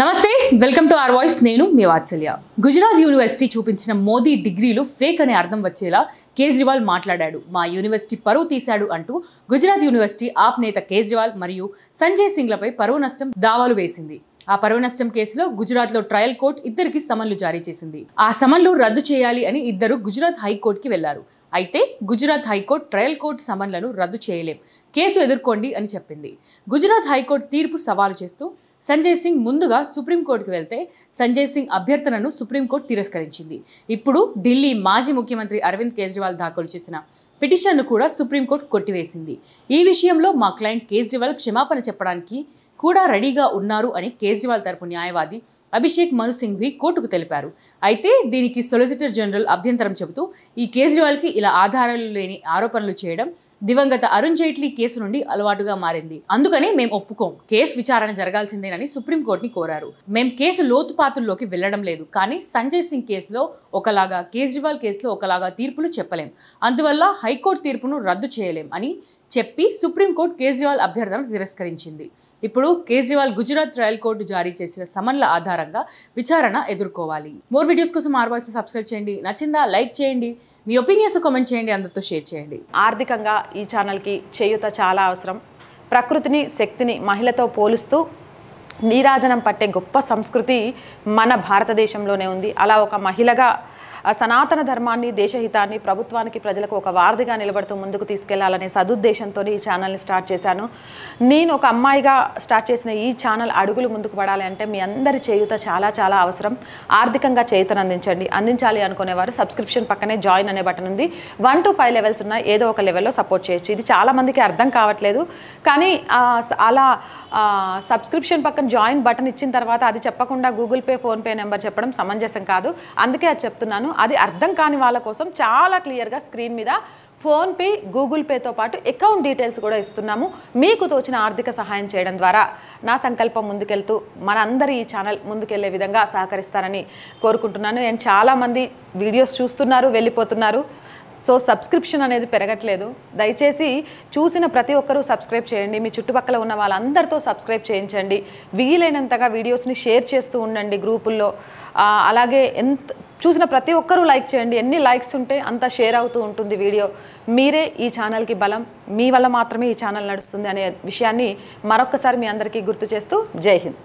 నమస్తే welcome to are voice నేను మీ వాత్సల్య Gujarat university చూపించిన మోదీ డిగ్రీలు ఫేక్ అనే అర్థం వచ్చేలా కేజ్రీవాల్ మాట్లాడాడు మా యూనివర్సిటీ పరువు తీశాడు అంటూ గుజరాత్ యూనివర్సిటీ ఆప్ నేత కేజ్రీవాల్ మరియు సంజయ్ సింగ్లపై పరువు నష్టం దావాలు వేసింది ఆ పరువు నష్టం కేసులో గుజరాత్లో ట్రయల్ కోర్టు ఇద్దరికి సమన్లు జారీ చేసింది ఆ సమన్లు రద్దు చేయాలి అని ఇద్దరు గుజరాత్ హైకోర్టుకి వెళ్లారు అయితే గుజరాత్ హైకోర్టు ట్రయల్ కోర్టు సమన్లను రద్దు చేయలేం కేసు ఎదుర్కోండి అని చెప్పింది గుజరాత్ హైకోర్టు తీర్పు సవాలు చేస్తూ సంజయ్ సింగ్ ముందుగా సుప్రీంకోర్టుకు వెళ్తే సంజయ్ సింగ్ అభ్యర్థనను సుప్రీంకోర్టు తిరస్కరించింది ఇప్పుడు ఢిల్లీ మాజీ ముఖ్యమంత్రి అరవింద్ కేజ్రీవాల్ దాఖలు చేసిన పిటిషన్ను కూడా సుప్రీంకోర్టు కొట్టివేసింది ఈ విషయంలో మా క్లయింట్ కేజ్రీవాల్ క్షమాపణ చెప్పడానికి కూడా రెడీగా ఉన్నారు అని కేజ్రీవాల్ తరపు న్యాయవాది అభిషేక్ మను సింఘ్వి కోర్టుకు తెలిపారు అయితే దీనికి సొలిసిటర్ జనరల్ అభ్యంతరం చెబుతూ ఈ కేజ్రీవాల్కి ఇలా ఆధారాలు లేని ఆరోపణలు చేయడం దివంగత అరుణ్ జైట్లీ కేసు నుండి అలవాటుగా మారింది అందుకనే మేము ఒప్పుకోం కేసు విచారణ జరగాల్సిందేనని సుప్రీంకోర్టుని కోరారు మేం కేసు లోతుపాతుల్లోకి వెళ్లడం లేదు కానీ సంజయ్ సింగ్ కేసులో ఒకలాగా కేజ్రీవాల్ కేసులో ఒకలాగా తీర్పులు చెప్పలేం అందువల్ల హైకోర్టు తీర్పును రద్దు చేయలేం అని చెప్పి సుప్రీంకోర్టు కేజ్రీవాల్ అభ్యర్థన తిరస్కరించింది ఇప్పుడు కేజ్రీవాల్ గుజరాత్ ట్రయల్ కోర్టు జారీ చేసిన సమన్ల ఆధారంగా విచారణ ఎదుర్కోవాలి మోర్ వీడియోస్ కోసం ఆర్వాయిస్ సబ్స్క్రైబ్ చేయండి నచ్చిందా లైక్ చేయండి మీ ఒపీనియన్స్ కామెంట్ చేయండి అందరితో షేర్ చేయండి ఆర్థికంగా ఈ ఛానల్కి చేయుత చాలా అవసరం ప్రకృతిని శక్తిని మహిళతో పోలుస్తూ నీరాజనం పట్టే గొప్ప సంస్కృతి మన భారతదేశంలోనే ఉంది అలా ఒక మహిళగా సనాతన ధర్మాన్ని దేశహితాన్ని ప్రభుత్వానికి ప్రజలకు ఒక వారధిగా నిలబడుతూ ముందుకు తీసుకెళ్లాలనే సదుద్దేశంతో ఈ ఛానల్ని స్టార్ట్ చేశాను నేను ఒక అమ్మాయిగా స్టార్ట్ చేసిన ఈ ఛానల్ అడుగులు ముందుకు పడాలి అంటే మీ అందరి చేయుత చాలా చాలా అవసరం ఆర్థికంగా చేయుతను అందించండి అందించాలి అనుకునేవారు సబ్స్క్రిప్షన్ పక్కనే జాయిన్ అనే బటన్ ఉంది వన్ టు ఫైవ్ లెవెల్స్ ఉన్న ఏదో ఒక లెవెల్లో సపోర్ట్ చేయొచ్చు ఇది చాలామందికి అర్థం కావట్లేదు కానీ అలా సబ్స్క్రిప్షన్ పక్కన జాయిన్ బటన్ ఇచ్చిన తర్వాత అది చెప్పకుండా గూగుల్ పే ఫోన్పే నెంబర్ చెప్పడం సమంజసం కాదు అందుకే అది చెప్తున్నాను అది అర్థం కాని వాళ్ళ కోసం చాలా క్లియర్గా స్క్రీన్ మీద ఫోన్పే గూగుల్ పేతో పాటు అకౌంట్ డీటెయిల్స్ కూడా ఇస్తున్నాము మీకు తోచిన ఆర్థిక సహాయం చేయడం ద్వారా నా సంకల్పం ముందుకెళ్తూ మనందరి ఈ ఛానల్ ముందుకెళ్లే విధంగా సహకరిస్తారని కోరుకుంటున్నాను అండ్ చాలామంది వీడియోస్ చూస్తున్నారు వెళ్ళిపోతున్నారు సో సబ్స్క్రిప్షన్ అనేది పెరగట్లేదు దయచేసి చూసిన ప్రతి ఒక్కరూ సబ్స్క్రైబ్ చేయండి మీ చుట్టుపక్కల ఉన్న వాళ్ళందరితో సబ్స్క్రైబ్ చేయించండి వీలైనంతగా వీడియోస్ని షేర్ చేస్తూ ఉండండి గ్రూపుల్లో అలాగే ఎంత చూసిన ప్రతి ఒక్కరూ లైక్ చేయండి ఎన్ని లైక్స్ ఉంటే అంత షేర్ అవుతూ ఉంటుంది వీడియో మీరే ఈ ఛానల్కి బలం మీ వల్ల మాత్రమే ఈ ఛానల్ నడుస్తుంది అనే విషయాన్ని మరొక్కసారి మీ అందరికీ గుర్తు చేస్తూ జై హింద్